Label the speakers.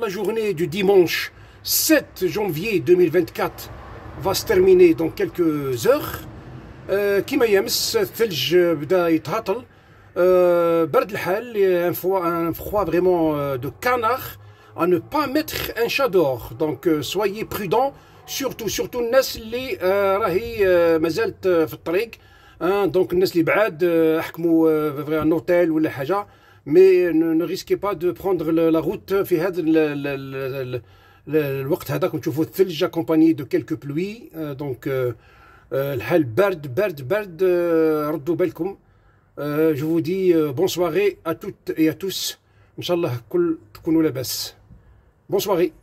Speaker 1: la journée du dimanche 7 janvier 2024 va se terminer dans quelques heures. Kimaya mes bda il y a un froid vraiment euh, de canard. À ne pas mettre un chat d'or. Donc euh, soyez prudents, surtout, surtout n'oubliez pas, mesdames et messieurs, donc n'oubliez pas de prendre un hôtel ou les haja mais ne, risquez pas de prendre la, route في hein, هذا de quelques pluies euh, donc الحال euh, ردوا euh, je vous dis bonne soirée à toutes et à tous bonne soirée